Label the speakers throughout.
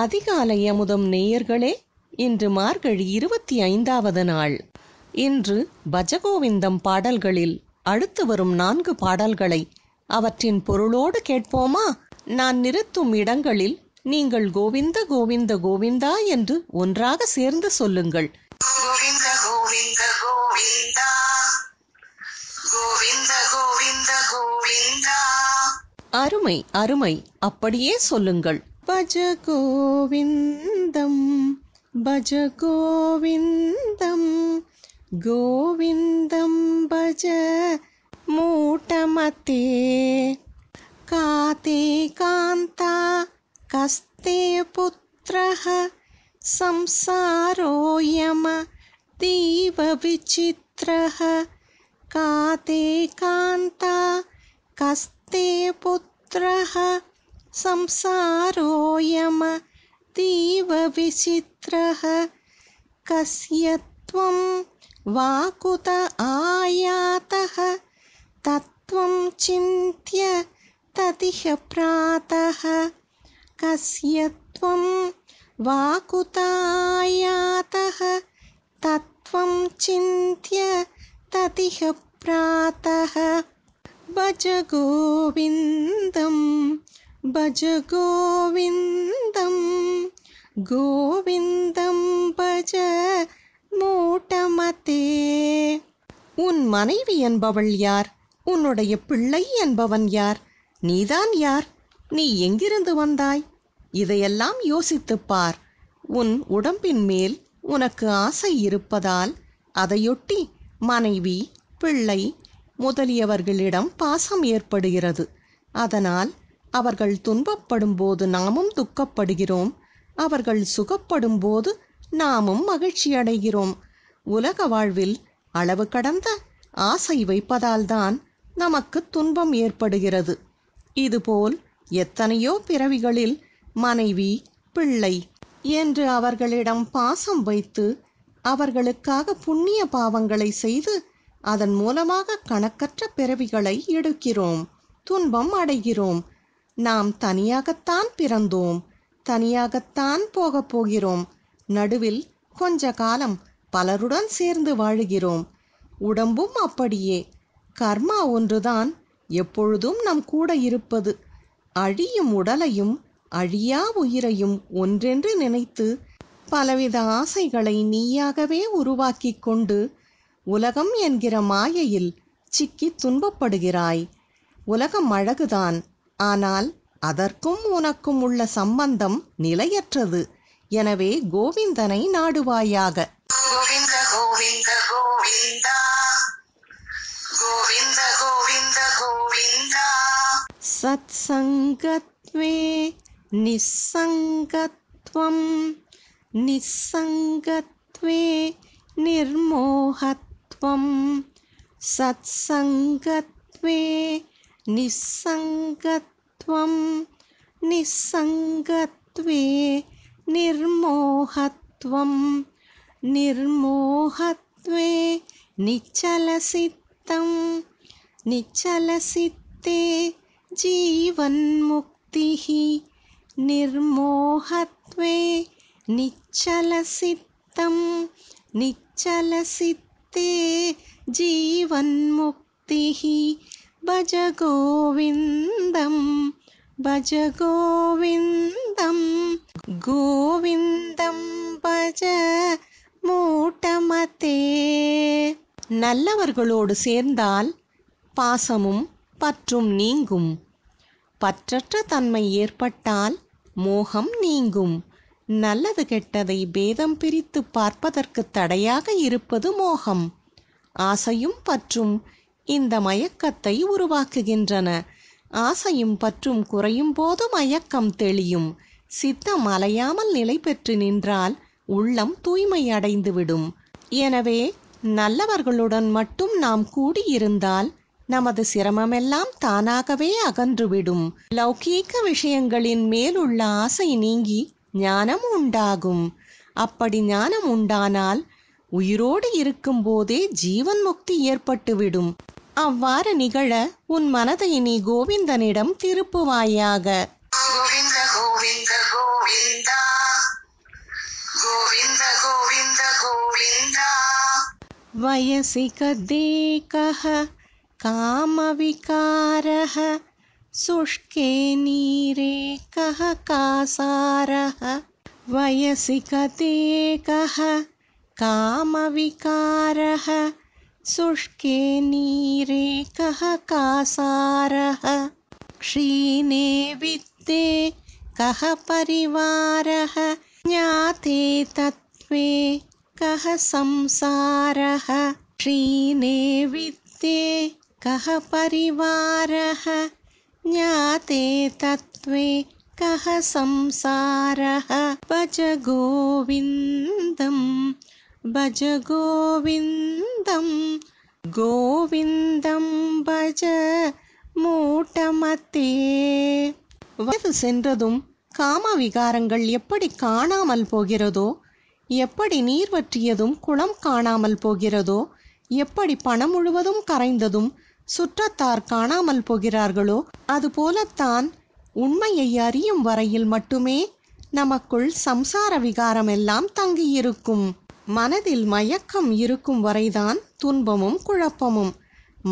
Speaker 1: அதிகாலை அமுதம் நேயர்களே இன்று மார்கழி இருபத்தி ஐந்தாவது நாள் இன்று பஜகோவிந்தம் பாடல்களில் அடுத்து வரும் நான்கு பாடல்களை அவற்றின் பொருளோடு கேட்போமா நான் நிறுத்தும் இடங்களில் நீங்கள் கோவிந்த கோவிந்த கோவிந்தா என்று ஒன்றாக சேர்ந்து சொல்லுங்கள் கோவிந்த கோவிந்த கோவிந்தா கோவிந்த கோவிந்த கோவிந்தா அருமை அருமை அப்படியே சொல்லுங்கள் गोविन्दं भजगोविन्दं गोविन्दं काते कान्ता कस्ते पुत्रः काते कान्ता कस्ते पुत्रः संसारोऽयम कस्य कस्यत्वं वा कुत आयातः तत्त्वं चिन्त्य ततिह प्रातः कस्यत्वं वा कुत आयातः तत्त्वं चिन्त्य ततिह प्रातः गोविन्दम् பஜ கோவிந்தம் கோவிந்தம் பஜ மூட்டமத்தே உன் மனைவி என்பவள் யார் உன்னுடைய பிள்ளை என்பவன் யார் நீதான் யார் நீ எங்கிருந்து வந்தாய் இதையெல்லாம் யோசித்துப் பார் உன் உடம்பின் மேல் உனக்கு ஆசை இருப்பதால் அதையொட்டி மனைவி பிள்ளை முதலியவர்களிடம் பாசம் ஏற்படுகிறது அதனால் அவர்கள் துன்பப்படும்போது நாமும் துக்கப்படுகிறோம் அவர்கள் சுகப்படும்போது நாமும் மகிழ்ச்சியடைகிறோம் உலக வாழ்வில் அளவு கடந்த ஆசை வைப்பதால்தான் நமக்கு துன்பம் ஏற்படுகிறது இதுபோல் எத்தனையோ பிறவிகளில் மனைவி பிள்ளை என்று அவர்களிடம் பாசம் வைத்து அவர்களுக்காக புண்ணிய பாவங்களை செய்து அதன் மூலமாக கணக்கற்ற பிறவிகளை எடுக்கிறோம் துன்பம் அடைகிறோம் நாம் தனியாகத்தான் பிறந்தோம் தனியாகத்தான் போகப் போகிறோம் நடுவில் கொஞ்ச காலம் பலருடன் சேர்ந்து வாழுகிறோம் உடம்பும் அப்படியே கர்மா ஒன்றுதான் எப்பொழுதும் நம் கூட இருப்பது அழியும் உடலையும் அழியா உயிரையும் ஒன்றென்று நினைத்து பலவித ஆசைகளை நீயாகவே உருவாக்கிக் கொண்டு உலகம் என்கிற மாயையில் சிக்கித் துன்பப்படுகிறாய் உலகம் அழகுதான் ஆனால் அதற்கும் உனக்கும் உள்ள சம்பந்தம் நிலையற்றது எனவே கோவிந்தனை நாடுவாயாக கோவிந்த கோவிந்த கோவிந்தா கோவிந்த கோவிந்த கோவிந்தா சத்சங்கத்வே நிசங்கத்வம் நிசங்கத்வே निर्मोहत्वं सत्सङ्गत्वे निस्सङ्गत्वं निस्सङ्गत्वे निर्मोहत्वं निर्मोहत्वे निचलसित्तं निचलसित्ते जीवन्मुक्तिः निर्मोहत्वे निश्चलसिद्धं निश्चलसित्ते जीवन्मुक्तिः பஜ கோவிந்தம் பஜ கோவிந்தம் கோவிந்தம் பஜ மூட்டமத்தே நல்லவர்களோடு சேர்ந்தால் பாசமும் பற்றும் நீங்கும் பற்றற்ற தன்மை ஏற்பட்டால் மோகம் நீங்கும் நல்லது கெட்டதை பேதம் பிரித்து பார்ப்பதற்கு தடையாக இருப்பது மோகம் ஆசையும் பற்றும் இந்த மயக்கத்தை உருவாக்குகின்றன ஆசையும் பற்றும் குறையும் போது மயக்கம் தெளியும் சித்தம் அலையாமல் நிலை பெற்று நின்றால் உள்ளம் தூய்மை அடைந்துவிடும் எனவே நல்லவர்களுடன் மட்டும் நாம் கூடியிருந்தால் நமது சிரமமெல்லாம் தானாகவே அகன்றுவிடும் லௌகீக விஷயங்களின் மேலுள்ள ஆசை நீங்கி ஞானம் உண்டாகும் அப்படி ஞானம் உண்டானால் உயிரோடு இருக்கும் போதே ஜீவன் முக்தி ஏற்பட்டுவிடும் அவ்வாறு நிகழ உன் மனதை நீ கோவிந்தனிடம் திருப்புவாயாக கோவிந்த கோவிந்த கோவிந்தா கோவிந்த கோவிந்த கோவிந்தா वयसिकदेकः कामविकारः शुष्के नीरेकः कासारः शुष्के नीरे कः कासारः क्षीणे वित्ते कः परिवारः ज्ञाते तत्त्वे कः संसारः क्षीणे वित्ते कः परिवारः ज्ञाते तत्त्वे कः संसारः गोविन्दम् பஜ கோவிந்தம் கோவிந்தம் பஜ மூட்டமத்தே வயது சென்றதும் காம விகாரங்கள் எப்படி காணாமல் போகிறதோ எப்படி நீர் வற்றியதும் குளம் காணாமல் போகிறதோ எப்படி பணம் முழுவதும் கரைந்ததும் சுற்றத்தார் காணாமல் போகிறார்களோ அதுபோலத்தான் உண்மையை அறியும் வரையில் மட்டுமே நமக்குள் சம்சார விகாரம் எல்லாம் தங்கியிருக்கும் மனதில் மயக்கம் இருக்கும் வரைதான் துன்பமும் குழப்பமும்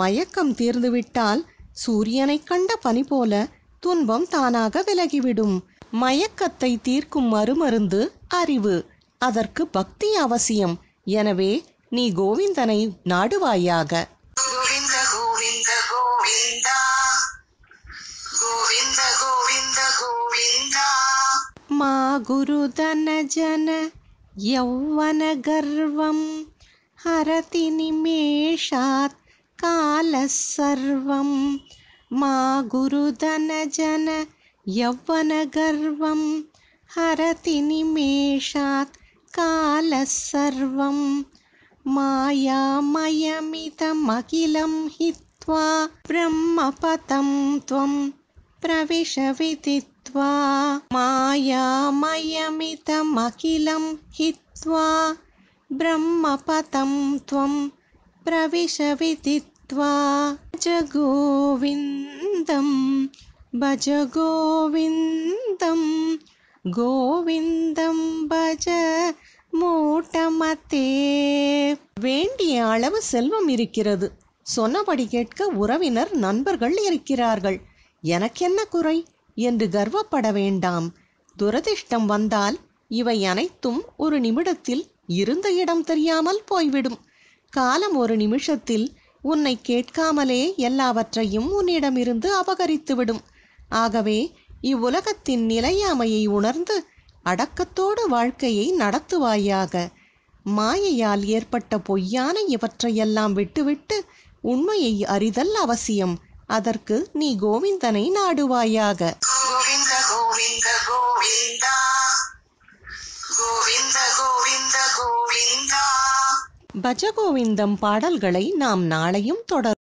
Speaker 1: மயக்கம் தீர்ந்துவிட்டால் சூரியனைக் கண்ட பனி போல துன்பம் தானாக விலகிவிடும் மயக்கத்தை தீர்க்கும் மறுமருந்து அறிவு அதற்கு பக்தி அவசியம் எனவே நீ கோவிந்தனை நாடுவாயாக கோவிந்த கோவிந்த கோவிந்த கோவிந்த மா குருதன ஜன यौवनगर्वं हरतिनिमेषात् कालः सर्वं मा गुरुधनजन यौवनगर्वं हरतिनिमेषात् कालः सर्वं मायामयमितमखिलं हित्वा ब्रह्मपतं त्वम् प्रविशविदित्वा मायामयमिदमखिलं हित्वा ब्रह्मपदं त्वं प्रविशविदित्वा भज गोविन्दं भज गोविन्दं கோவிந்தம் பஜ மூட்டமத்தே வேண்டிய அளவு செல்வம் இருக்கிறது சொன்னபடி கேட்க உறவினர் நண்பர்கள் இருக்கிறார்கள் எனக்கென்ன குறை என்று கர்வப்பட வேண்டாம் துரதிர்ஷ்டம் வந்தால் இவை அனைத்தும் ஒரு நிமிடத்தில் இருந்த இடம் தெரியாமல் போய்விடும் காலம் ஒரு நிமிஷத்தில் உன்னை கேட்காமலே எல்லாவற்றையும் உன்னிடமிருந்து அபகரித்துவிடும் ஆகவே இவ்வுலகத்தின் நிலையாமையை உணர்ந்து அடக்கத்தோடு வாழ்க்கையை நடத்துவாயாக மாயையால் ஏற்பட்ட பொய்யான இவற்றையெல்லாம் விட்டுவிட்டு உண்மையை அறிதல் அவசியம் அதற்கு நீ கோவிந்தனை நாடுவாயாக கோவிந்த கோவிந்த கோவிந்தா கோவிந்த கோவிந்த கோவிந்தா பஜ கோவிந்தம் பாடல்களை நாம் நாளையும் தொடர்